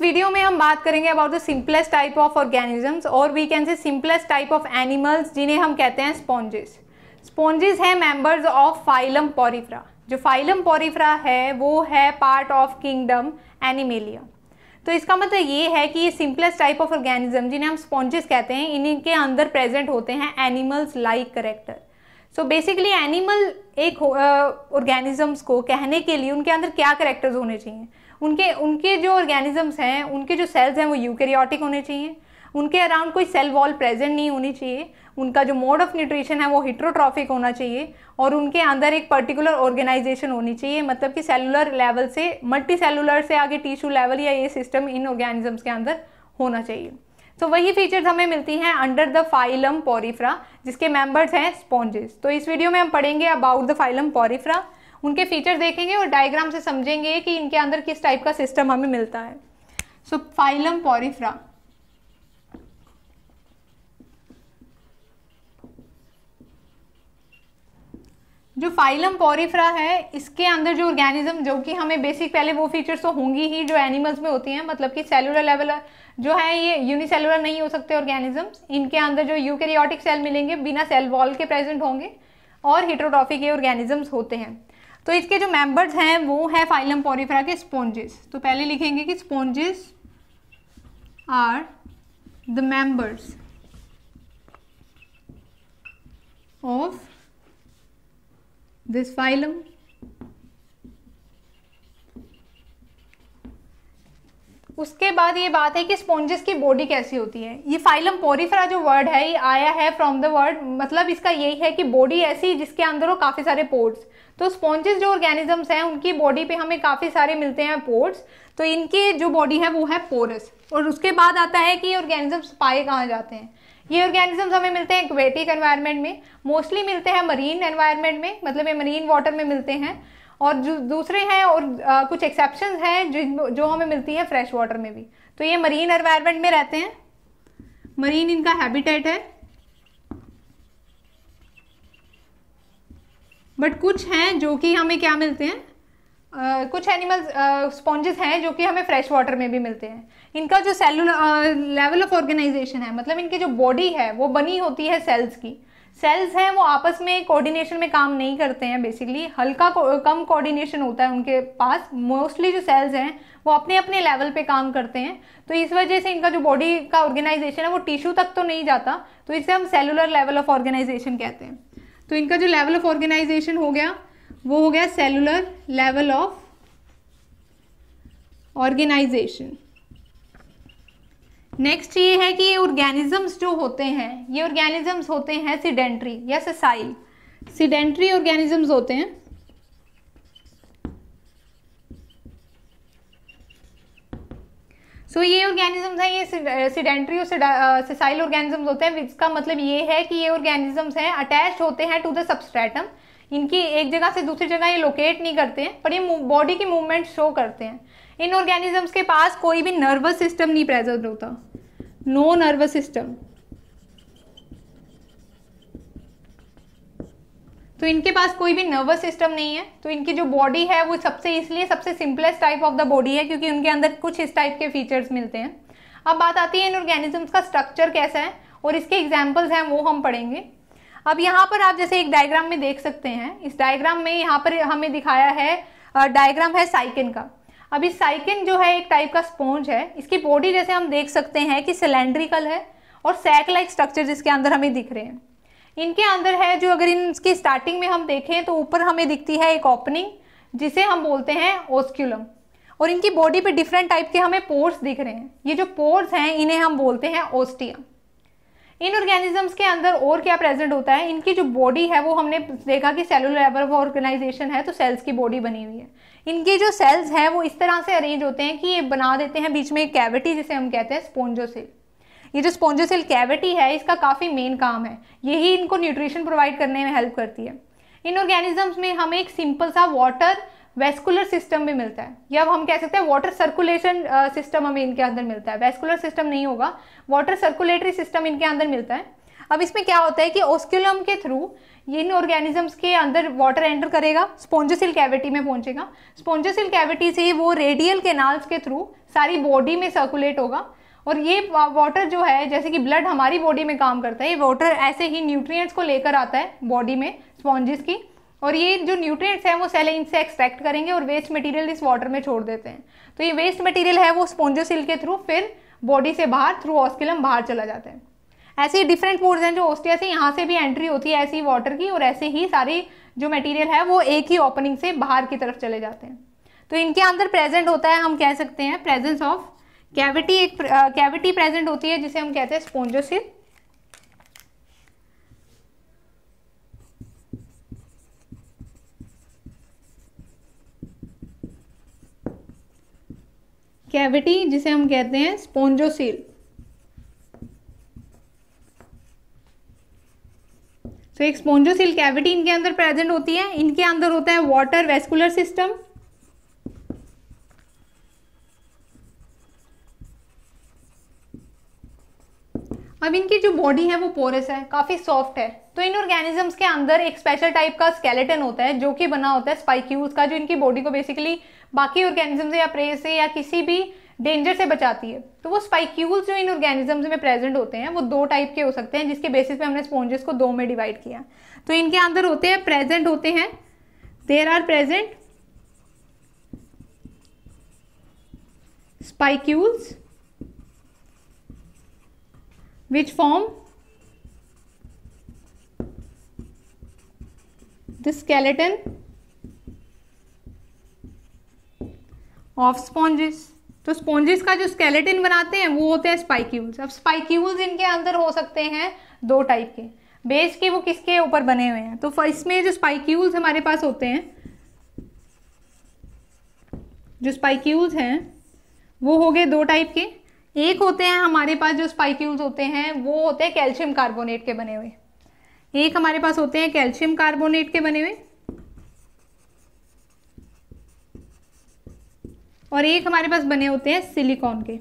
video में हम बात करेंगे about the simplest type of organisms और we can say simplest type of animals जिन्हें हम कहते हैं स्पॉन्जेस स्पॉन्जेस हैं मेंबर्स ऑफ फाइलम पॉरीफ्रा जो फाइलम पॉरीफ्रा है वो है पार्ट ऑफ किंगडम एनिमेलिया तो इसका मतलब ये है कि ये सिंपलेस्ट टाइप ऑफ ऑर्गेनिज्म जिन्हें हम स्पॉन्जेस कहते हैं इन्हीं के अंदर प्रेजेंट होते हैं animals like character so basically animal एक ऑर्गेनिजम्स uh, को कहने के लिए उनके अंदर क्या करेक्टर्स होने चाहिए उनके उनके जो ऑर्गेनिजम्स हैं उनके जो सेल्स हैं वो यूकेरियोटिक होने चाहिए उनके अराउंड कोई सेल वॉल प्रेजेंट नहीं होनी चाहिए उनका जो मोड ऑफ न्यूट्रिशन है वो हिट्रोट्रॉफिक होना चाहिए और उनके अंदर एक पर्टिकुलर ऑर्गेनाइजेशन होनी चाहिए मतलब कि सेलुलर लेवल से मल्टी सेलुलर से आगे टिश्यू लेवल या ये सिस्टम इन ऑर्गेनिजम्स के अंदर होना चाहिए तो so, वही फीचर्स हमें मिलती हैं अंडर द फाइलम पोरीफ्रा जिसके मेंबर्स हैं स्पॉन्जेस तो इस वीडियो में हम पढ़ेंगे अबाउट द फाइलम पोरीफ्रा उनके फीचर देखेंगे और डायग्राम से समझेंगे कि इनके अंदर किस टाइप का सिस्टम हमें मिलता है सो फाइलम पॉरिफ्रा जो फाइलम पॉरिफ्रा है इसके अंदर जो ऑर्गेनिज्म जो कि हमें बेसिक पहले वो फीचर्स तो होंगी ही जो एनिमल्स में होती हैं मतलब कि सेलुलर लेवल जो है ये यूनिसेलुलर नहीं हो सकते ऑर्गेनिजम्स इनके अंदर जो यूकेरियोटिक सेल मिलेंगे बिना सेल वॉल के प्रेजेंट होंगे और हिट्रोटॉफी के ऑर्गेनिजम्स होते हैं तो इसके जो मेंबर्स हैं वो है फाइलम पोरीफ्रा के स्पॉन्जेस तो पहले लिखेंगे कि sponges are the members of this phylum उसके बाद ये बात है कि स्पॉन्जेस की बॉडी कैसी होती है ये फाइलम पोरीफरा जो वर्ड है ये आया है फ्रॉम द वर्ड मतलब इसका यही है कि बॉडी ऐसी जिसके अंदर हो काफ़ी सारे पोर्ट्स तो स्पॉन्जेस जो ऑर्गेनिजम्स हैं उनकी बॉडी पे हमें काफ़ी सारे मिलते हैं पोर्ट्स तो इनके जो बॉडी है वो है पोरस और उसके बाद आता है कि ऑर्गेनिजम्स पाए कहाँ जाते हैं ये ऑर्गेनिजम्स हमें मिलते हैं एक्वेटिक एनवायरनमेंट में मोस्टली मिलते हैं मरीन एनवायरनमेंट में मतलब ये मरीन वाटर में मिलते हैं और जो दूसरे हैं और आ, कुछ एक्सेप्शन हैं जो, जो हमें मिलती है फ्रेश वाटर में भी तो ये मरीन एनवायरमेंट में रहते हैं मरीन इनका हैबिटेट है बट कुछ हैं जो कि हमें क्या मिलते हैं Uh, कुछ एनिमल्स स्पॉन्जेस uh, हैं जो कि हमें फ्रेश वाटर में भी मिलते हैं इनका जो सेलुलर लेवल ऑफ ऑर्गेनाइजेशन है मतलब इनकी जो बॉडी है वो बनी होती है सेल्स की सेल्स हैं वो आपस में कोऑर्डिनेशन में काम नहीं करते हैं बेसिकली हल्का कम कोऑर्डिनेशन होता है उनके पास मोस्टली जो सेल्स हैं वो अपने अपने लेवल पे काम करते हैं तो इस वजह से इनका जो बॉडी का ऑर्गेनाइजेशन है वो टिश्यू तक तो नहीं जाता तो इसे हम सेलुलर लेवल ऑफ ऑर्गेनाइजेशन कहते हैं तो इनका जो लेवल ऑफ ऑर्गेनाइजेशन हो गया वो हो गया cellular level of organisation next ये है कि ये ऑर्गेनिजम्स जो होते हैं ये ऑर्गेनिजम्स होते हैं सीडेंट्री या ससाइल सीडेंट्री ऑर्गेनिजम्स होते हैं सो so, ये ऑर्गेनिजम्स हैं ये सीडेंट्री और सिसाइल ऑर्गेनिजम्स होते हैं इसका मतलब ये है कि ये ऑर्गेनिजम्स हैं अटैच होते हैं टू द सबस्ट्रेटम इनकी एक जगह से दूसरी जगह ये लोकेट नहीं करते हैं पर ये बॉडी की मूवमेंट शो करते हैं इन ऑर्गेनिजम्स के पास कोई भी नर्वस सिस्टम नहीं प्रेजेंट होता no nervous system तो इनके पास कोई भी नर्वस सिस्टम नहीं है तो इनकी जो बॉडी है वो सबसे इसलिए सबसे simplest type of the body है क्योंकि उनके अंदर कुछ इस टाइप के फीचर्स मिलते हैं अब बात आती है इन ऑर्गेनिजम्स का स्ट्रक्चर कैसा है और इसके एग्जाम्पल्स हैं वो हम पढ़ेंगे अब यहाँ पर आप जैसे एक डायग्राम में देख सकते हैं इस डायग्राम में यहाँ पर हमें दिखाया है डायग्राम है साइकिन का अभी साइकिन जो है एक टाइप का स्पॉन्ज है इसकी बॉडी जैसे हम देख सकते हैं कि सिलेंड्रिकल है और सैक लाइक स्ट्रक्चर जिसके अंदर हमें दिख रहे हैं इनके अंदर है जो अगर इनकी स्टार्टिंग में हम देखें तो ऊपर हमें दिखती है एक ओपनिंग जिसे हम बोलते हैं ओस्क्यूलम और इनकी बॉडी पे डिफरेंट टाइप के हमें पोर्स दिख रहे हैं ये जो पोर्स हैं इन्हें हम बोलते हैं ओस्टियम इन ऑर्गेनिजम्स के अंदर और क्या प्रेजेंट होता है इनकी जो बॉडी है वो हमने देखा कि सेलुलर ऑर्गेनाइजेशन है तो सेल्स की बॉडी बनी हुई है इनके जो सेल्स हैं वो इस तरह से अरेंज होते हैं कि ये बना देते हैं बीच में एक कैविटी जिसे हम कहते हैं स्पोन्जोसिल ये जो स्पोन्जोसिल कैविटी है इसका काफ़ी मेन काम है यही इनको न्यूट्रिशन प्रोवाइड करने में हेल्प करती है इन ऑर्गेनिजम्स में हमें एक सिंपल सा वाटर वेस्कुलर सिस्टम भी मिलता है या हम कह सकते हैं वाटर सर्कुलेशन सिस्टम हमें इनके अंदर मिलता है वेस्कुलर सिस्टम नहीं होगा वाटर सर्कुलेटरी सिस्टम इनके अंदर मिलता है अब इसमें क्या होता है कि ओस्कुलम के थ्रू ये इन ऑर्गेनिजम्स के अंदर वाटर एंटर करेगा स्पॉन्जसिल कैविटी में पहुंचेगा स्पॉन्जसिल कैविटी से वो रेडियल केनाल्स के थ्रू सारी बॉडी में सर्कुलेट होगा और ये वाटर जो है जैसे कि ब्लड हमारी बॉडी में काम करता है ये वाटर ऐसे ही न्यूट्रिएंट्स को लेकर आता है बॉडी में स्पॉन्जेस की और ये जो न्यूट्रिएंट्स हैं वो सेल इनसे एक्सट्रैक्ट करेंगे और वेस्ट मटेरियल इस वाटर में छोड़ देते हैं तो ये वेस्ट मटेरियल है वो स्पॉन्जोसिल के थ्रू फिर बॉडी से बाहर थ्रू ऑस्किलम बाहर चला जाता है ऐसे ही डिफरेंट हैं जो ओस्टिया से यहाँ से भी एंट्री होती है ऐसी वाटर की और ऐसे ही सारी जो मटेरियल है वो एक ही ओपनिंग से बाहर की तरफ चले जाते हैं तो इनके अंदर प्रेजेंट होता है हम कह सकते हैं प्रेजेंस ऑफ कैविटी एक कैविटी प्रेजेंट होती है जिसे हम कहते हैं स्पोंजोसिल कैविटी जिसे हम कहते हैं स्पोंजोसिल सो एक स्पोंजोसिल कैविटी इनके अंदर प्रेजेंट होती है इनके अंदर होता है वाटर वेस्कुलर सिस्टम अब इनकी जो बॉडी है वो पोरस है काफ़ी सॉफ्ट है तो इन ऑर्गेनिजम्स के अंदर एक स्पेशल टाइप का स्केलेटन होता है जो कि बना होता है स्पाइक्यूल्स का जो इनकी बॉडी को बेसिकली बाकी ऑर्गेनिजम्स या प्रे से या किसी भी डेंजर से बचाती है तो वो स्पाइक्यूल्स जो इन ऑर्गेनिजम्स में प्रेजेंट होते हैं वो दो टाइप के हो सकते हैं जिसके बेसिस पे हमने स्पॉन्जेस को दो में डिवाइड किया तो इनके अंदर होते हैं प्रेजेंट होते हैं there are present spicules which form the skeleton of sponges तो स्पॉन्जेस का जो स्केलेटिन बनाते हैं वो होते हैं स्पाइक्यूल्स अब स्पाइक्यूल्स इनके अंदर हो सकते हैं दो टाइप के बेस के वो किसके ऊपर बने हुए हैं तो इसमें जो स्पाइक्यूल्स हमारे पास होते हैं जो स्पाइक्यूल्स हैं वो हो गए दो टाइप के एक होते हैं हमारे पास जो स्पाइक्यूल्स होते हैं वो होते हैं कैल्शियम कार्बोनेट के बने हुए एक हमारे पास होते हैं कैल्शियम कार्बोनेट के बने हुए और एक हमारे पास बने होते हैं सिलिकॉन के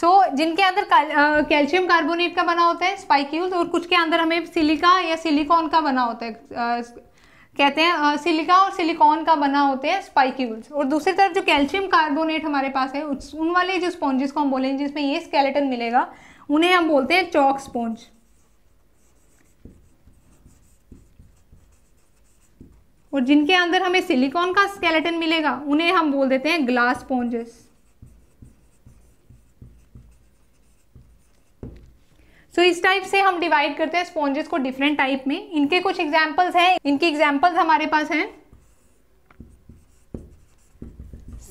सो so, जिनके अंदर कैल्शियम कार्बोनेट का बना होता है स्पाइक्यूल्स और कुछ के अंदर हमें सिलिका या सिलिकॉन का बना होता है आ, कहते हैं सिलिका और सिलिकॉन का बना होते हैं स्पाइक्यूल्स और दूसरी तरफ जो कैल्शियम कार्बोनेट हमारे पास है उन वाले जो स्पॉन्जेस को हम बोलेंगे जिसमें ये स्केलेटन मिलेगा उन्हें हम बोलते हैं चौक स्पॉन्ज और जिनके अंदर हमें सिलिकॉन का स्केलेटन मिलेगा उन्हें हम बोल देते हैं ग्लास स्पॉन्जेस सो इस टाइप से हम डिवाइड करते हैं स्पॉन्जेस को डिफरेंट टाइप में इनके कुछ एग्जाम्पल्स हैं इनके एग्जाम्पल्स हमारे पास हैं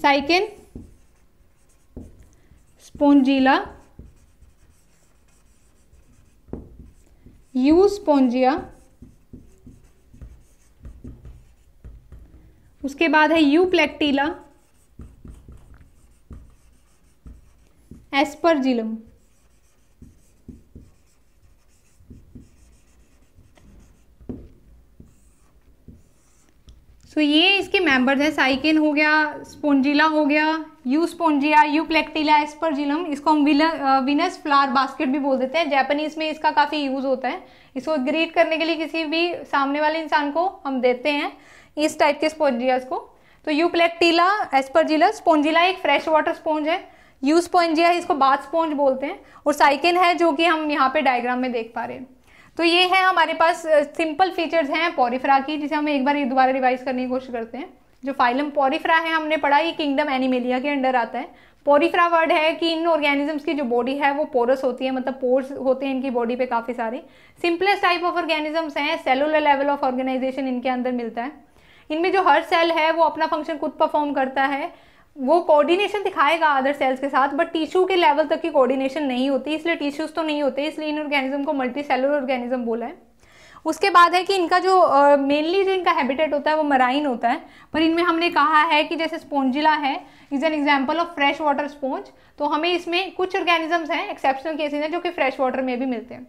साइकिन स्पोंजीला यू स्पोंजिया उसके बाद है यू प्लेक्टीला एस्परजिलम तो ये इसके मेंबर्स हैं साइकिन हो गया स्पोंजिला हो गया euspongia euplectella aspergillum इसको हम विनस फ्लावर बास्केट भी बोल देते हैं जापानीज में इसका काफ़ी यूज़ होता है इसको ग्रीट करने के लिए किसी भी सामने वाले इंसान को हम देते हैं इस टाइप के स्पॉन्जियाज को तो यू प्लेक्टीला एस्परजिला स्पॉन्जिला एक फ्रेश वाटर स्पॉन्ज है यू स्पॉन्जिया इसको बाथ स्पॉन्ज बोलते हैं और साइकिन है जो कि हम यहाँ पे डायग्राम में देख पा रहे हैं तो ये है हमारे पास सिंपल फीचर्स हैं पॉरीफ्रा की जिसे हम एक बार दोबारा रिवाइज करने की कोशिश करते हैं जो फाइलम पोरिफ्रा है हमने पढ़ा ये किंगडम एनिमेलिया के अंडर आता है पोरीफ्रा वर्ड है कि इन ऑर्गेनिजम्स की जो बॉडी है वो पोरस होती है मतलब पोर्स होते हैं इनकी बॉडी पे काफ़ी सारे सिंपलेस्ट टाइप ऑफ ऑर्गेनिजम्स हैं सेलुलर लेवल ऑफ ऑर्गेनाइजेशन इनके अंदर मिलता है इनमें जो हर सेल है वो अपना फंक्शन खुद परफॉर्म करता है वो कोऑर्डिनेशन दिखाएगा अदर सेल्स के साथ बट टिश्यू के लेवल तक की कोऑर्डिनेशन नहीं होती इसलिए टिश्यूज तो नहीं होते इसलिए इन ऑर्गेनिज्म को मल्टी सेलर ऑर्गेनिज्म बोला है उसके बाद है कि इनका जो मेनली uh, जो इनका हैबिटेट होता है वो मराइन होता है पर इनमें हमने कहा है कि जैसे स्पोंजिला है is an example of fresh water sponge तो हमें इसमें कुछ ऑर्गेनिजम्स हैं एक्सेप्शनल केसेज हैं जो कि फ्रेश वाटर में भी मिलते हैं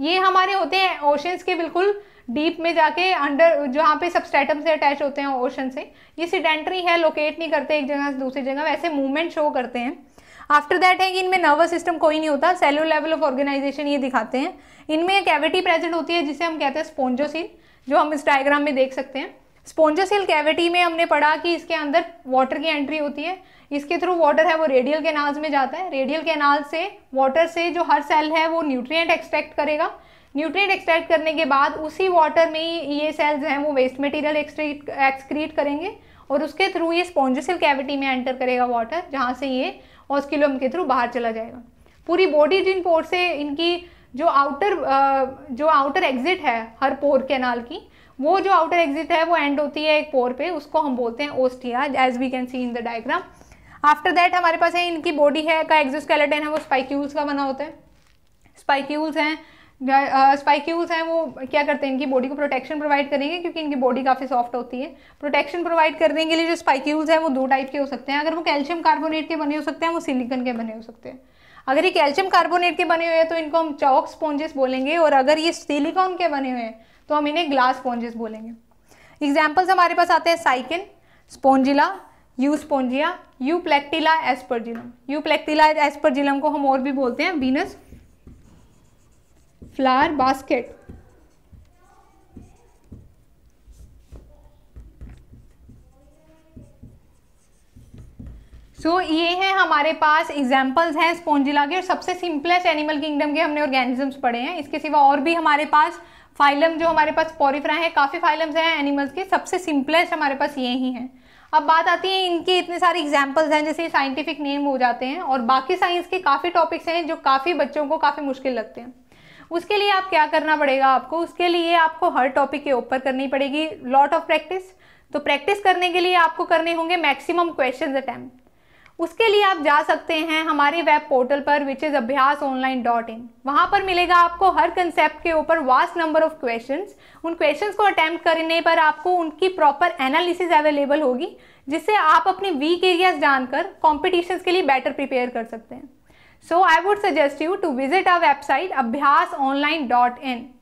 ये हमारे होते हैं ओशंस के बिल्कुल डीप में जाके अंडर जहाँ पे सबस्टेटम से अटैच होते हैं ओशन से ये सिडेंट्री है लोकेट नहीं करते एक जगह से दूसरी जगह वैसे मूवमेंट शो करते हैं आफ्टर दैट है कि इनमें नर्वस सिस्टम कोई नहीं होता सेलुलर लेवल ऑफ ऑर्गेनाइजेशन ये दिखाते हैं इनमें कैविटी प्रेजेंट होती है जिसे हम कहते हैं स्पोन्जोसिन जो हम इस डायग्राम में देख सकते हैं स्पॉन्जोसियल कैविटी में हमने पढ़ा कि इसके अंदर वाटर की एंट्री होती है इसके थ्रू वाटर है वो रेडियल कैनाल्स में जाता है रेडियल कैनाल से वाटर से जो हर सेल है वो न्यूट्रिएंट एक्सट्रैक्ट करेगा न्यूट्रिएंट एक्सट्रैक्ट करने के बाद उसी वाटर में ही ये सेल्स हैं वो वेस्ट मटेरियल एक्सट्रीट एक्सक्रीट करेंगे और उसके थ्रू ये स्पॉन्जोसियल कैविटी में एंटर करेगा वाटर जहाँ से ये ऑस्किलोम के थ्रू बाहर चला जाएगा पूरी बॉडी जिन पोर से इनकी जो आउटर जो आउटर एग्जिट है हर पोर कैनाल की वो जो आउटर एग्जिट है वो एंड होती है एक पोर पे उसको हम बोलते हैं ostia as we can see in the diagram after that हमारे पास है इनकी बॉडी है का एग्जोस्केलेटन है वो स्पाइक्यूल्स का बना होता है स्पाइक्यूल्स हैं स्पाइक्यूल्स हैं वो क्या करते हैं इनकी बॉडी को प्रोटेक्शन प्रोवाइड करेंगे क्योंकि इनकी बॉडी काफ़ी सॉफ्ट होती है प्रोटेक्शन प्रोवाइड करने के लिए जो स्पाइक्यूल्स हैं वो दो टाइप के हो सकते हैं अगर वो कैल्शियम कार्बोनेट के बने हो सकते हैं वो सिलिकन के बने हो सकते हैं अगर ये कैल्शियम कार्बोनेट के बने हुए हैं तो इनको हम चौक स्पॉन्जेस बोलेंगे और अगर ये सिलिकॉन के बने हुए हैं तो हम इन्हें ग्लास स्पॉन्जेस बोलेंगे एग्जाम्पल्स हमारे पास आते हैं sycon spongilla euspongia euplectella aspergillum euplectella aspergillum को हम और भी बोलते हैं Venus flower basket so so, ये हैं हमारे पास एग्जाम्पल्स हैं स्पोंजिला के और सबसे सिंपलेस्ट एनिमल किंगडम के हमने ऑर्गेनिजम्स पढ़े हैं इसके सिवा और भी हमारे पास फाइलम जो हमारे पास पॉरीफ्रा है काफ़ी फाइलम्स हैं एनिमल्स के सबसे सिंपलेस्ट हमारे पास ये ही हैं अब बात आती है इनके इतने सारे एग्जाम्पल्स हैं जैसे साइंटिफिक नेम हो जाते हैं और बाकी साइंस के काफ़ी टॉपिक्स हैं जो काफ़ी बच्चों को काफ़ी मुश्किल लगते हैं उसके लिए आप क्या करना पड़ेगा आपको उसके लिए आपको हर टॉपिक के ऊपर करनी पड़ेगी लॉट ऑफ प्रैक्टिस तो प्रैक्टिस करने के लिए आपको करने होंगे मैक्सिमम क्वेश्चन अटैम्प्ट उसके लिए आप जा सकते हैं हमारे वेब पोर्टल पर which is Abhyas online dot in वहां पर मिलेगा आपको हर कंसेप्ट के ऊपर वास्ट नंबर ऑफ क्वेश्चन उन क्वेश्चन को अटेम्प्ट करने पर आपको उनकी प्रॉपर एनालिसिस अवेलेबल होगी जिससे आप अपने वीक एरियाज जानकर कॉम्पिटिशन के लिए बेटर प्रिपेयर कर सकते हैं so I would suggest you to visit our website Abhyas online dot in